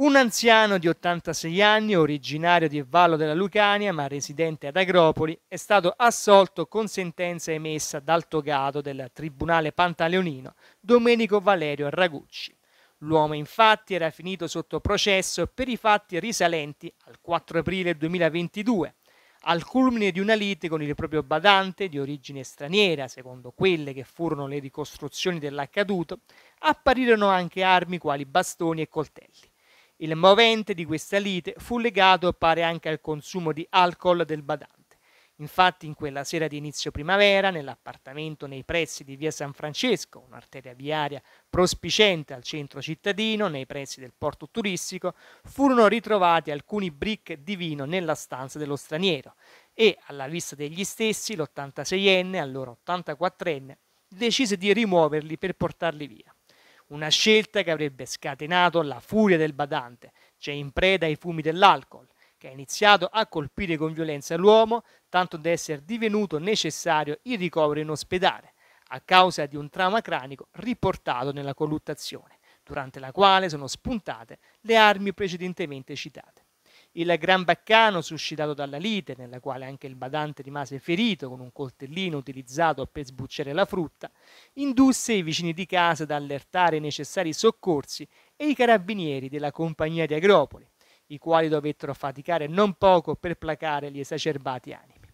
Un anziano di 86 anni, originario di Vallo della Lucania ma residente ad Agropoli, è stato assolto con sentenza emessa dal togato del Tribunale Pantaleonino Domenico Valerio Ragucci. L'uomo infatti era finito sotto processo per i fatti risalenti al 4 aprile 2022, al culmine di una lite con il proprio badante di origine straniera, secondo quelle che furono le ricostruzioni dell'accaduto, apparirono anche armi quali bastoni e coltelli. Il movente di questa lite fu legato, pare, anche al consumo di alcol del badante. Infatti, in quella sera di inizio primavera, nell'appartamento nei pressi di via San Francesco, un'arteria viaria prospiciente al centro cittadino, nei pressi del porto turistico, furono ritrovati alcuni brick di vino nella stanza dello straniero e, alla vista degli stessi, l'86enne, allora 84enne, decise di rimuoverli per portarli via una scelta che avrebbe scatenato la furia del badante, cioè in preda ai fumi dell'alcol, che ha iniziato a colpire con violenza l'uomo, tanto da essere divenuto necessario il ricovero in ospedale, a causa di un trauma cranico riportato nella colluttazione, durante la quale sono spuntate le armi precedentemente citate il Gran Baccano suscitato dalla lite, nella quale anche il badante rimase ferito con un coltellino utilizzato per sbucciare la frutta, indusse i vicini di casa ad allertare i necessari soccorsi e i carabinieri della compagnia di Agropoli, i quali dovettero faticare non poco per placare gli esacerbati animi.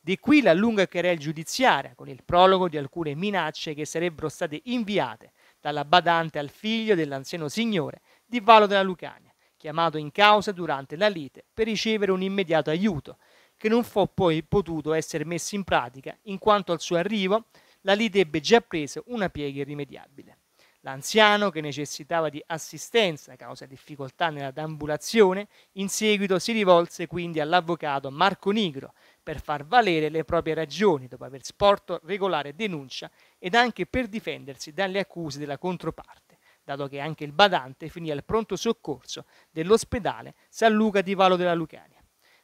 Di qui la lunga querela giudiziaria, con il prologo di alcune minacce che sarebbero state inviate dalla badante al figlio dell'anziano signore di Valo della Lucania chiamato in causa durante la lite per ricevere un immediato aiuto, che non fu poi potuto essere messo in pratica, in quanto al suo arrivo la lite ebbe già preso una piega irrimediabile. L'anziano, che necessitava di assistenza a causa di difficoltà nella deambulazione, in seguito si rivolse quindi all'avvocato Marco Nigro per far valere le proprie ragioni dopo aver sporto regolare denuncia ed anche per difendersi dalle accuse della controparte dato che anche il badante finì al pronto soccorso dell'ospedale San Luca di Valo della Lucania.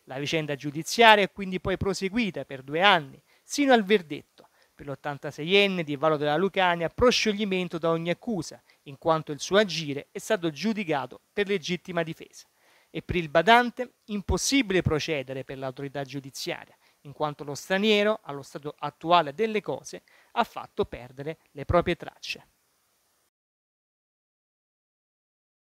La vicenda giudiziaria è quindi poi proseguita per due anni, sino al verdetto per l'86enne di Valo della Lucania proscioglimento da ogni accusa, in quanto il suo agire è stato giudicato per legittima difesa. E per il badante impossibile procedere per l'autorità giudiziaria, in quanto lo straniero, allo stato attuale delle cose, ha fatto perdere le proprie tracce.